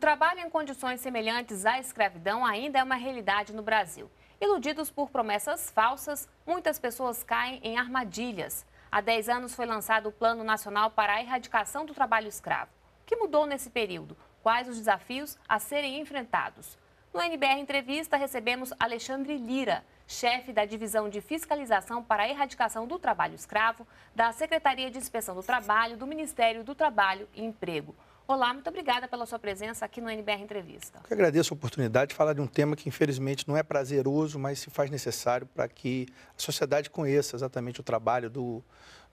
trabalho em condições semelhantes à escravidão ainda é uma realidade no Brasil. Iludidos por promessas falsas, muitas pessoas caem em armadilhas. Há 10 anos foi lançado o Plano Nacional para a Erradicação do Trabalho Escravo. O que mudou nesse período? Quais os desafios a serem enfrentados? No NBR Entrevista, recebemos Alexandre Lira, chefe da Divisão de Fiscalização para a Erradicação do Trabalho Escravo, da Secretaria de Inspeção do Trabalho, do Ministério do Trabalho e Emprego. Olá, muito obrigada pela sua presença aqui no NBR Entrevista. Eu agradeço a oportunidade de falar de um tema que, infelizmente, não é prazeroso, mas se faz necessário para que a sociedade conheça exatamente o trabalho do,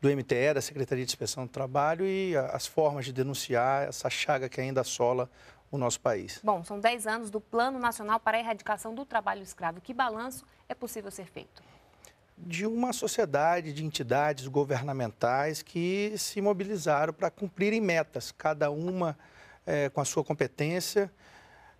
do MTE, da Secretaria de Inspeção do Trabalho, e as formas de denunciar essa chaga que ainda assola o nosso país. Bom, são 10 anos do Plano Nacional para a Erradicação do Trabalho Escravo. Que balanço é possível ser feito? de uma sociedade de entidades governamentais que se mobilizaram para cumprirem metas, cada uma é, com a sua competência.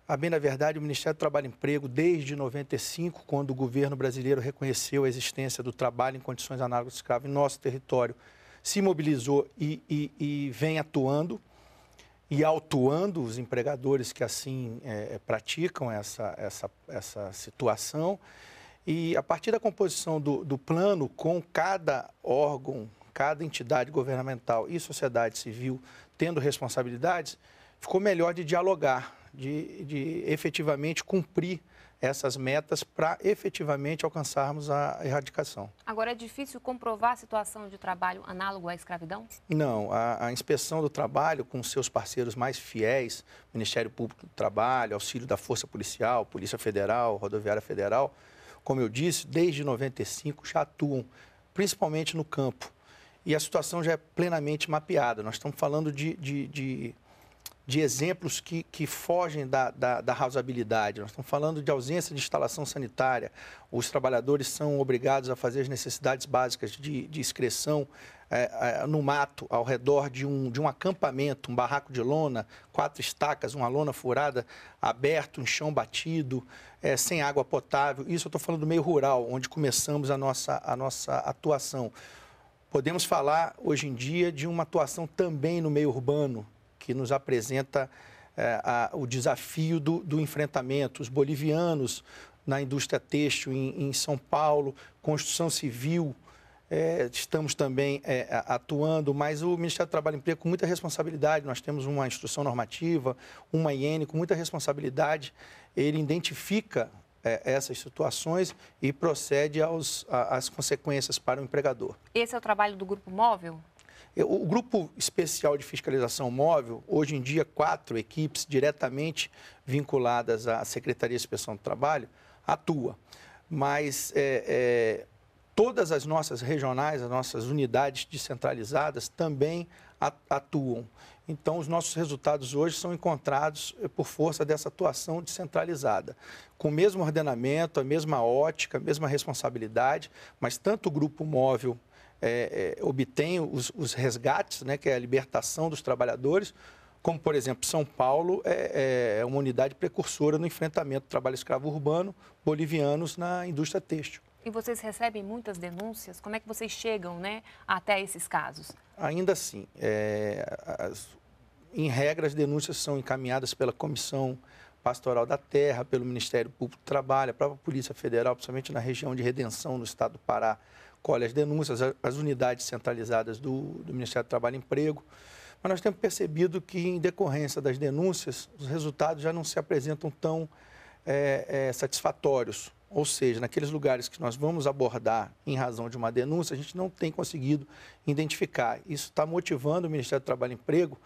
A bem da verdade, o Ministério do Trabalho e Emprego, desde 95, quando o governo brasileiro reconheceu a existência do trabalho em condições análogas de escravo em nosso território, se mobilizou e, e, e vem atuando e autuando os empregadores que assim é, praticam essa, essa, essa situação. E a partir da composição do, do plano com cada órgão, cada entidade governamental e sociedade civil tendo responsabilidades, ficou melhor de dialogar, de, de efetivamente cumprir essas metas para efetivamente alcançarmos a erradicação. Agora, é difícil comprovar a situação de trabalho análogo à escravidão? Não, a, a, inspeção do trabalho com seus parceiros mais fiéis, Ministério Público do Trabalho, auxílio da Força Policial, Polícia Federal, Rodoviária Federal, como eu disse, desde 95 já atuam, principalmente no campo. E a situação já é plenamente mapeada. Nós estamos falando de, de, de de exemplos que, que fogem da, da, da razoabilidade. Nós estamos falando de ausência de instalação sanitária. Os trabalhadores são obrigados a fazer as necessidades básicas de, de excreção é, é, no mato, ao redor de um, de um acampamento, um barraco de lona, quatro estacas, uma lona furada, aberto, um chão batido, é, sem água potável. Isso eu estou falando do meio rural, onde começamos a nossa, a nossa atuação. Podemos falar hoje em dia de uma atuação também no meio urbano, que nos apresenta é, a, o desafio do, do, enfrentamento. Os bolivianos na indústria têxtil em, em São Paulo, construção civil, é, estamos também é, atuando, mas o Ministério do Trabalho e Emprego com muita responsabilidade, nós temos uma instrução normativa, uma IN com muita responsabilidade, ele identifica é, essas situações e procede às consequências para o empregador. Esse é o trabalho do Grupo Móvel? O Grupo Especial de Fiscalização Móvel, hoje em dia, quatro equipes diretamente vinculadas à Secretaria de Inspeção do Trabalho, atua. Mas é, é, todas as nossas regionais, as nossas unidades descentralizadas também atuam. Então, os nossos resultados hoje são encontrados é, por força dessa atuação descentralizada, com o mesmo ordenamento, a mesma ótica, a mesma responsabilidade, mas tanto o grupo móvel é, é, obtêm os, os, resgates, né, que é a libertação dos trabalhadores, como, por exemplo, São Paulo é, é uma unidade precursora no enfrentamento do trabalho escravo urbano bolivianos na indústria têxtil. E vocês recebem muitas denúncias? Como é que vocês chegam né, até esses casos? Ainda assim, é, as, em regra, as denúncias são encaminhadas pela Comissão Pastoral da Terra, pelo Ministério Público do Trabalho, a própria Polícia Federal, principalmente na região de Redenção, no estado do Pará, recolhe as denúncias, as unidades centralizadas do, do Ministério do Trabalho e Emprego, mas nós temos percebido que, em decorrência das denúncias, os resultados já não se apresentam tão é, é, satisfatórios. Ou seja, naqueles lugares que nós vamos abordar em razão de uma denúncia, a gente não tem conseguido identificar. Isso está motivando o Ministério do Trabalho e Emprego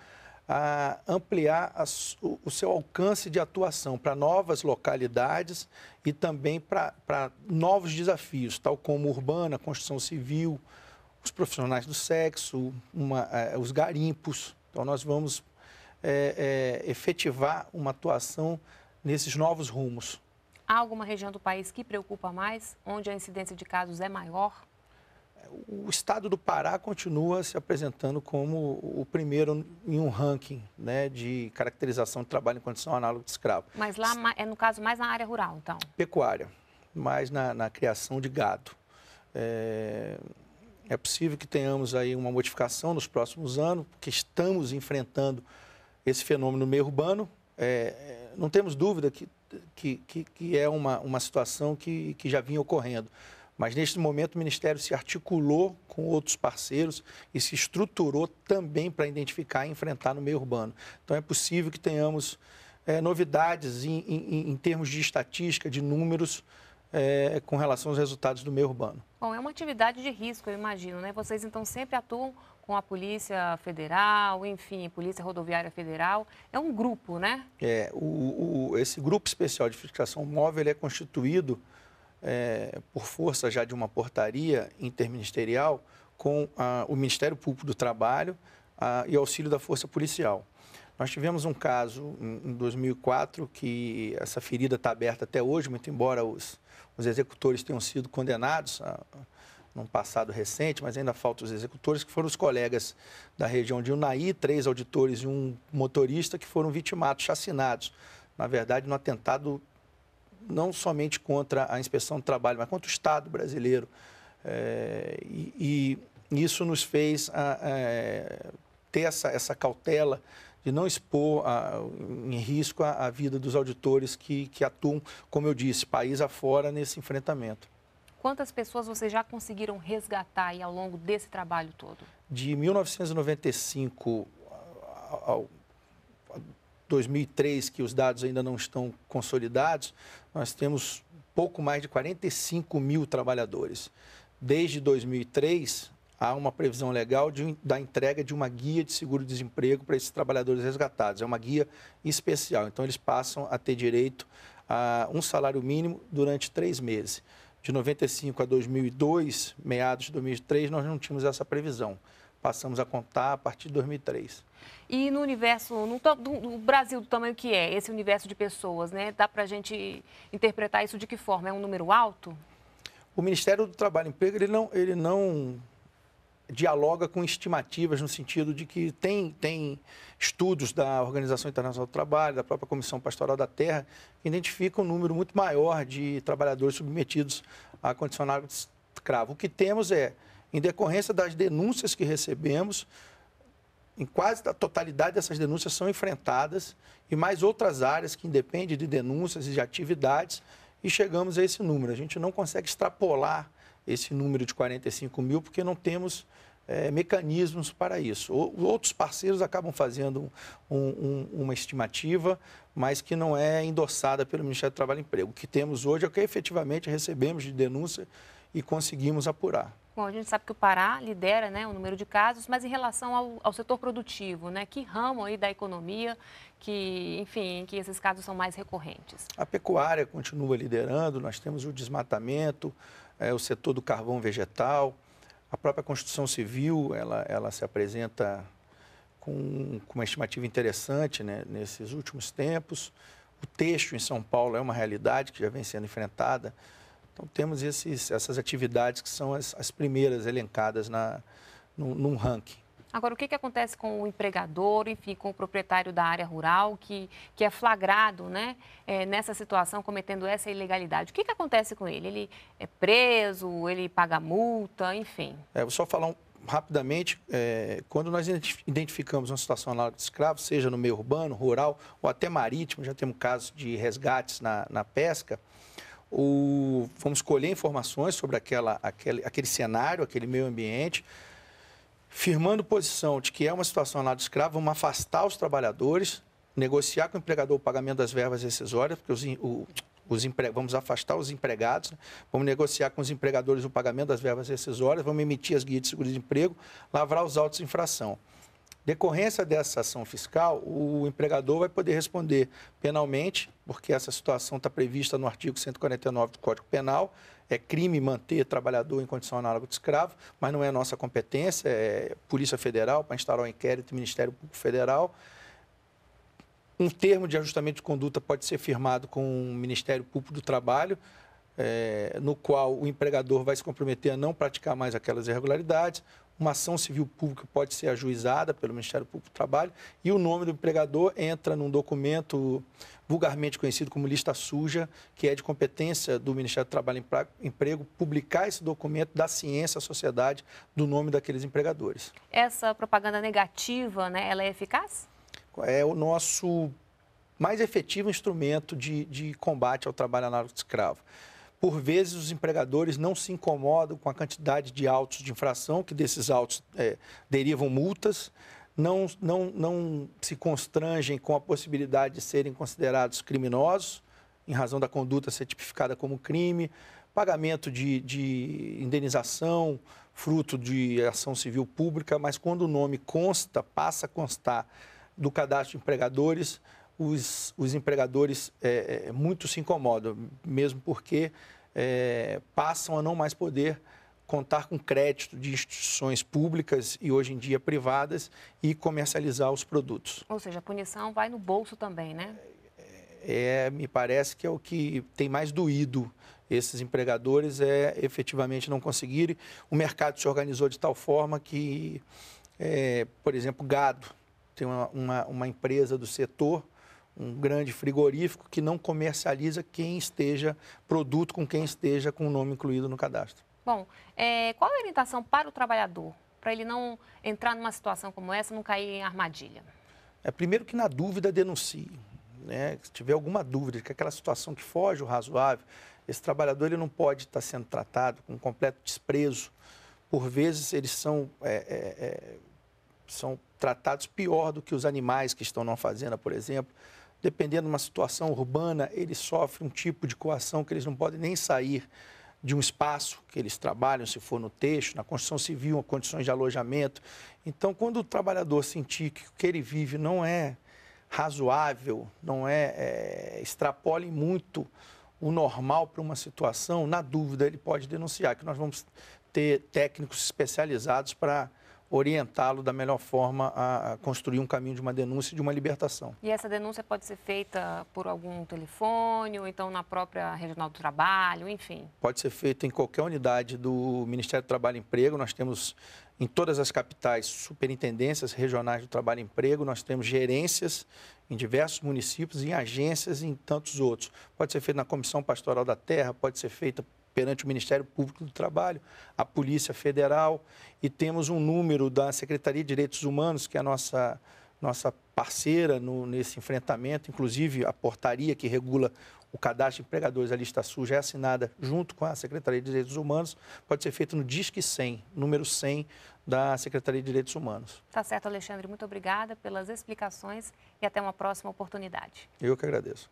a ampliar a, o, seu alcance de atuação para novas localidades e também para novos desafios, tal como urbana, construção civil, os profissionais do sexo, uma, uh, os garimpos. Então, nós vamos é, é, efetivar uma atuação nesses novos rumos. Há alguma região do país que preocupa mais, onde a incidência de casos é maior? o estado do Pará continua se apresentando como o primeiro em um ranking né, de caracterização de trabalho em condição análoga de escravo. Mas lá é, no caso, mais na área rural, então? Pecuária, mais na, na criação de gado. É, é, possível que tenhamos aí uma modificação nos próximos anos, porque estamos enfrentando esse fenômeno meio urbano. É, é, não temos dúvida que, que, que, que é uma, uma situação que, que já vinha ocorrendo. Mas neste momento o Ministério se articulou com outros parceiros e se estruturou também para identificar e enfrentar no meio urbano. Então é possível que tenhamos é, novidades em, em, em, termos de estatística, de números. É, com relação aos resultados do meio urbano. Bom, é uma atividade de risco, eu imagino, né? Vocês então sempre atuam com a Polícia Federal, enfim, Polícia Rodoviária Federal. É um grupo, né? É, o, o, esse grupo especial de fiscalização móvel é constituído é, por força já de uma portaria interministerial com a, ah, o Ministério Público do Trabalho a, ah, e auxílio da Força Policial. Nós tivemos um caso em 2004 que essa ferida está aberta até hoje, muito embora os, os executores tenham sido condenados a, ah, num passado recente, mas ainda faltam os executores, que foram os colegas da região de Unai três auditores e um motorista que foram vitimados, chacinados, na verdade, no atentado não somente contra a inspeção do trabalho, mas contra o Estado brasileiro. É, e, e, isso nos fez a, ah, a, é, ter essa, essa cautela de não expor a, ah, em risco a, vida dos auditores que, que atuam, como eu disse, país afora nesse enfrentamento. Quantas pessoas vocês já conseguiram resgatar aí ao longo desse trabalho todo? De 1995 ao, 2003, que os dados ainda não estão consolidados, nós temos pouco mais de 45 mil trabalhadores. Desde 2003, há uma previsão legal de, da entrega de uma guia de seguro-desemprego para esses trabalhadores resgatados. É uma guia especial, então eles passam a ter direito a um salário mínimo durante três meses. De 95 a 2002, meados de 2003, nós não tínhamos essa previsão passamos a contar a partir de 2003. E no universo, no, no Brasil do tamanho que é, esse universo de pessoas, né? Dá para a gente interpretar isso de que forma? É um número alto? O Ministério do Trabalho e Emprego, ele não, ele não dialoga com estimativas no sentido de que tem, tem estudos da Organização Internacional do Trabalho, da própria Comissão Pastoral da Terra, que identificam um número muito maior de trabalhadores submetidos a condicionar escravo. O que temos é em decorrência das denúncias que recebemos, em quase a totalidade dessas denúncias são enfrentadas e mais outras áreas que independem de denúncias e de atividades e chegamos a esse número. A gente não consegue extrapolar esse número de 45 mil porque não temos é, mecanismos para isso. Outros parceiros acabam fazendo um, um, uma estimativa, mas que não é endossada pelo Ministério do Trabalho e Emprego. O que temos hoje é o que efetivamente recebemos de denúncia e conseguimos apurar. Bom, a gente sabe que o Pará lidera né, o número de casos, mas em relação ao, ao setor produtivo, né, que ramo aí da economia que, enfim, que esses casos são mais recorrentes? A pecuária continua liderando, nós temos o desmatamento, é, o setor do carvão vegetal, a própria construção civil, ela, ela se apresenta com, com uma estimativa interessante né, nesses últimos tempos. O texto em São Paulo é uma realidade que já vem sendo enfrentada então, temos esses, essas atividades que são as, as primeiras elencadas na, num, num ranking. Agora, o que, que acontece com o empregador, enfim, com o proprietário da área rural que, que é flagrado né, é, nessa situação, cometendo essa ilegalidade? O que, que acontece com ele? Ele é preso, ele paga multa, enfim? É, vou só falar um, rapidamente, é, quando nós identificamos uma situação análoga de escravo, seja no meio urbano, rural ou até marítimo, já temos casos de resgates na, na pesca, vamos fomos colher informações sobre aquela, aquele, aquele cenário, aquele meio ambiente, firmando posição de que é uma situação lá do escravo, vamos afastar os trabalhadores, negociar com o empregador o pagamento das verbas rescisórias, porque os, o, os empre... vamos afastar os empregados, né? vamos negociar com os empregadores o pagamento das verbas rescisórias, vamos emitir as guias de seguro de emprego, lavrar os autos de infração. Decorrência dessa ação fiscal, o empregador vai poder responder penalmente, porque essa situação está prevista no artigo 149 do Código Penal. É crime manter trabalhador em condição análoga de escravo, mas não é nossa competência, é Polícia Federal para instalar o um inquérito, Ministério Público Federal. Um termo de ajustamento de conduta pode ser firmado com o Ministério Público do Trabalho, é, no qual o empregador vai se comprometer a não praticar mais aquelas irregularidades uma ação civil pública pode ser ajuizada pelo Ministério Público do Trabalho e o nome do empregador entra num documento vulgarmente conhecido como lista suja, que é de competência do Ministério do Trabalho e Emprego publicar esse documento da ciência à sociedade do nome daqueles empregadores. Essa propaganda negativa, né, ela é eficaz? É o nosso mais efetivo instrumento de, de combate ao trabalho análogo escravo. Por vezes, os empregadores não se incomodam com a quantidade de autos de infração, que desses autos é, derivam multas, não, não, não se constrangem com a possibilidade de serem considerados criminosos, em razão da conduta ser tipificada como crime, pagamento de, de indenização, fruto de ação civil pública, mas quando o nome consta, passa a constar do cadastro de empregadores, os, os empregadores é, é, muito se incomodam, mesmo porque é, passam a não mais poder contar com crédito de instituições públicas e hoje em dia privadas e comercializar os produtos. Ou seja, a punição vai no bolso também, né? É, é me parece que é o que tem mais doído esses empregadores é efetivamente não conseguirem. O mercado se organizou de tal forma que, é, por exemplo, gado tem uma, uma, uma empresa do setor um grande frigorífico que não comercializa quem esteja, produto com quem esteja com o nome incluído no cadastro. Bom, é, qual a orientação para o trabalhador, para ele não entrar numa situação como essa, não cair em armadilha? É primeiro que na dúvida denuncie. Né? Se tiver alguma dúvida que aquela situação que foge o razoável, esse trabalhador ele não pode estar sendo tratado com completo desprezo. Por vezes eles são, é, é, é são tratados pior do que os animais que estão numa fazenda, por exemplo dependendo de uma situação urbana, ele sofre um tipo de coação que eles não podem nem sair de um espaço que eles trabalham, se for no texto, na construção civil, condições de alojamento. Então, quando o trabalhador sentir que o que ele vive não é razoável, não é, é extrapole muito o normal para uma situação, na dúvida ele pode denunciar, que nós vamos ter técnicos especializados para orientá-lo da melhor forma a construir um caminho de uma denúncia e de uma libertação. E essa denúncia pode ser feita por algum telefone ou então na própria Regional do Trabalho, enfim? Pode ser feita em qualquer unidade do Ministério do Trabalho e Emprego. Nós temos em todas as capitais superintendências regionais do Trabalho e Emprego, nós temos gerências em diversos municípios, em agências e em tantos outros. Pode ser feita na Comissão Pastoral da Terra, pode ser feita perante o Ministério Público do Trabalho, a Polícia Federal e temos um número da Secretaria de Direitos Humanos, que é a nossa, nossa parceira no, nesse enfrentamento, inclusive a portaria que regula o cadastro de empregadores, a lista suja, é assinada junto com a Secretaria de Direitos Humanos, pode ser feito no Disque 100, número 100 da Secretaria de Direitos Humanos. Tá certo, Alexandre. Muito obrigada pelas explicações e até uma próxima oportunidade. Eu que agradeço.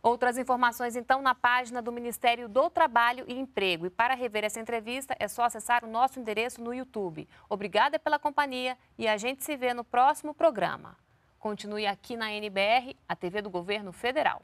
Outras informações, então, na página do Ministério do Trabalho e Emprego. E para rever essa entrevista, é só acessar o nosso endereço no YouTube. Obrigada pela companhia e a gente se vê no próximo programa. Continue aqui na NBR, a TV do Governo Federal.